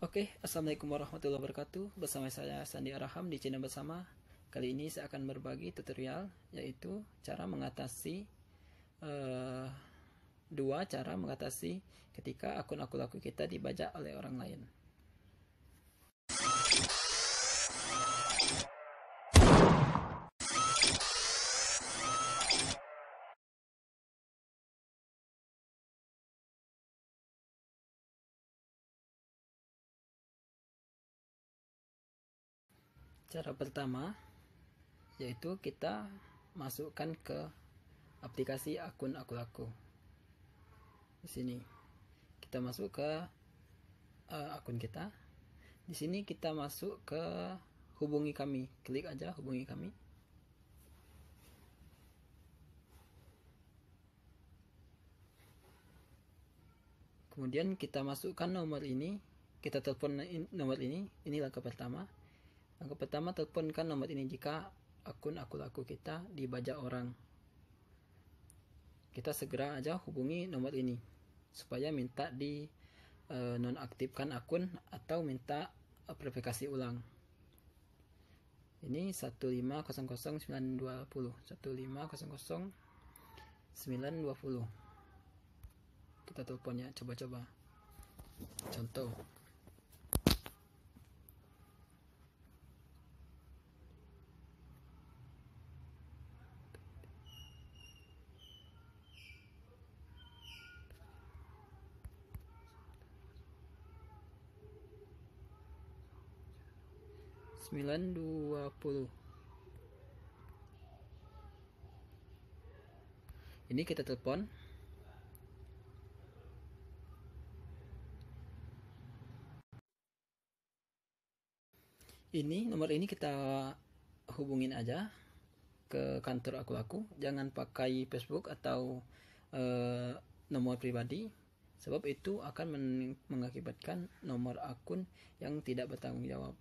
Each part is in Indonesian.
Oke, okay, Assalamualaikum warahmatullahi wabarakatuh Bersama saya Sandi Araham di channel bersama Kali ini saya akan berbagi tutorial Yaitu cara mengatasi uh, Dua cara mengatasi ketika akun-akun laku kita dibajak oleh orang lain Cara pertama yaitu kita masukkan ke aplikasi akun aku aku. Di sini kita masuk ke uh, akun kita. Di sini kita masuk ke hubungi kami. Klik aja hubungi kami. Kemudian kita masukkan nomor ini, kita telepon nomor ini, ini langkah pertama Langkah pertama, teleponkan nomor ini jika akun aku laku kita dibajak orang. Kita segera aja hubungi nomor ini supaya minta di e, nonaktifkan akun atau minta e, verifikasi ulang. Ini 1500920 1500920 Kita teleponnya coba-coba Contoh 920 ini kita telepon ini nomor ini kita hubungin aja ke kantor aku aku jangan pakai Facebook atau eh, nomor pribadi sebab itu akan mengakibatkan nomor akun yang tidak bertanggung jawab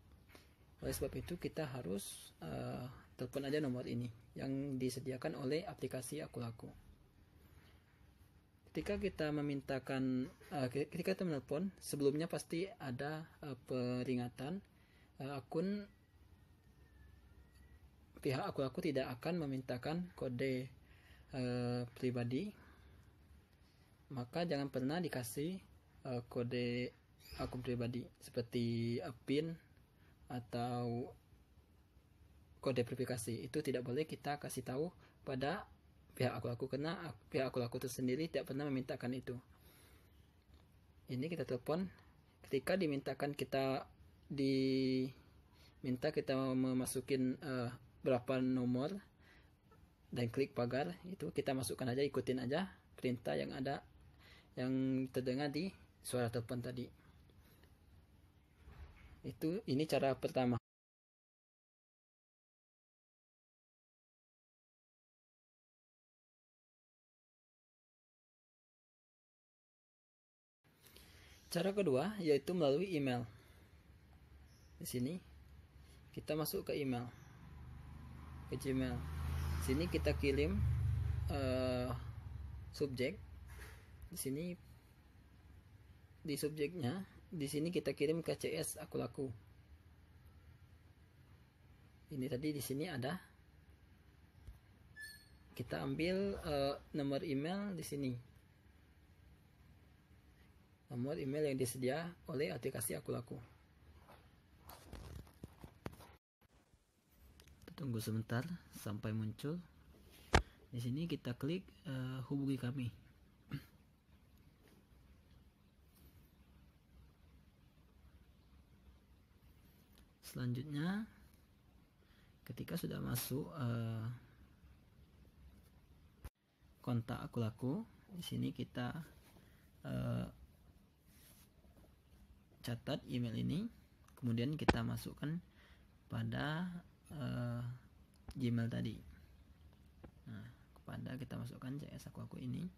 oleh sebab itu kita harus uh, telepon aja nomor ini yang disediakan oleh aplikasi Akulaku. Ketika kita memintakan, uh, ketika kita menelpon, sebelumnya pasti ada uh, peringatan uh, akun pihak Akulaku tidak akan memintakan kode uh, pribadi. Maka jangan pernah dikasih uh, kode akun pribadi seperti uh, PIN atau kode verifikasi itu tidak boleh kita kasih tahu pada pihak aku laku kena pihak aku laku itu sendiri tidak pernah memintakan itu ini kita telepon ketika dimintakan kita diminta kita memasukin uh, berapa nomor dan klik pagar itu kita masukkan aja ikutin aja perintah yang ada yang terdengar di suara telepon tadi itu ini cara pertama Cara kedua yaitu melalui email. Di sini kita masuk ke email, ke Gmail. Di sini kita kirim uh, subjek. Di sini di subjeknya di sini kita kirim ke CS aku laku ini tadi di sini ada kita ambil uh, nomor email di sini nomor email yang disedia oleh aplikasi aku laku tunggu sebentar sampai muncul di sini kita klik uh, hubungi kami selanjutnya ketika sudah masuk uh, kontak aku laku di sini kita uh, catat email ini kemudian kita masukkan pada uh, Gmail tadi nah kepada kita masukkan CS aku aku ini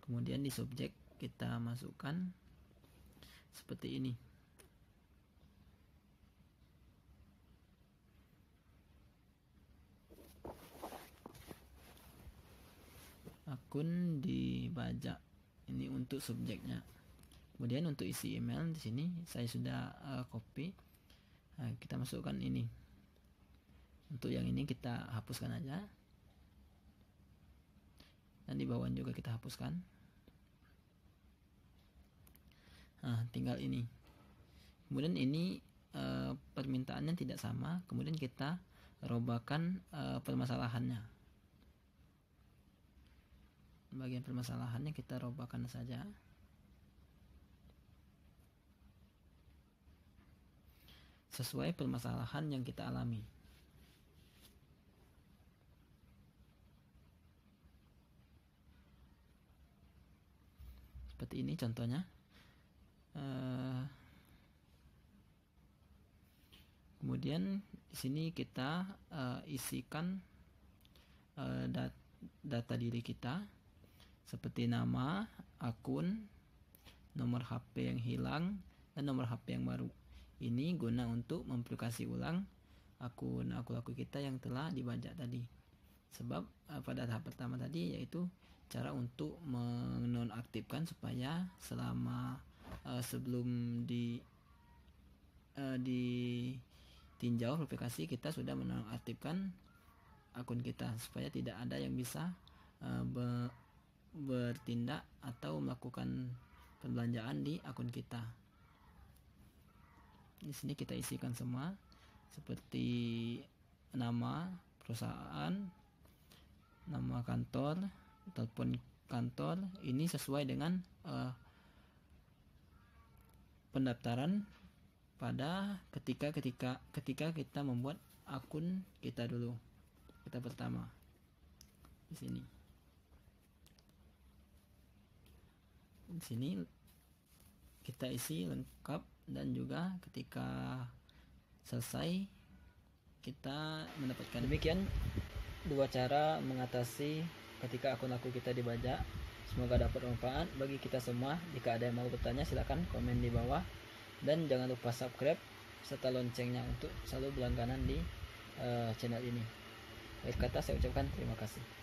kemudian di subjek kita masukkan seperti ini akun dibajak ini untuk subjeknya kemudian untuk isi email di sini saya sudah uh, copy nah, kita masukkan ini untuk yang ini kita hapuskan aja dan di bawah juga kita hapuskan nah tinggal ini kemudian ini uh, permintaannya tidak sama kemudian kita robakan uh, permasalahannya bagian permasalahannya kita robakan saja sesuai permasalahan yang kita alami. Seperti ini contohnya. Eh, kemudian di sini kita eh, isikan eh, data diri kita seperti nama, akun, nomor HP yang hilang, dan nomor HP yang baru. Ini guna untuk memverifikasi ulang akun aku akun kita yang telah dibajak tadi. Sebab eh, pada tahap pertama tadi yaitu cara untuk menonaktifkan supaya selama uh, sebelum di uh, ditinjau verifikasi kita sudah menonaktifkan akun kita supaya tidak ada yang bisa uh, bertindak atau melakukan perbelanjaan di akun kita. Di sini kita isikan semua seperti nama perusahaan, nama kantor, ataupun kantor. Ini sesuai dengan uh, pendaftaran pada ketika ketika ketika kita membuat akun kita dulu. Kita pertama di sini. di sini kita isi lengkap dan juga ketika selesai kita mendapatkan demikian dua cara mengatasi ketika akun aku kita dibajak semoga dapat manfaat bagi kita semua jika ada yang mau bertanya silahkan komen di bawah dan jangan lupa subscribe serta loncengnya untuk selalu berlangganan di uh, channel ini baik kata saya ucapkan terima kasih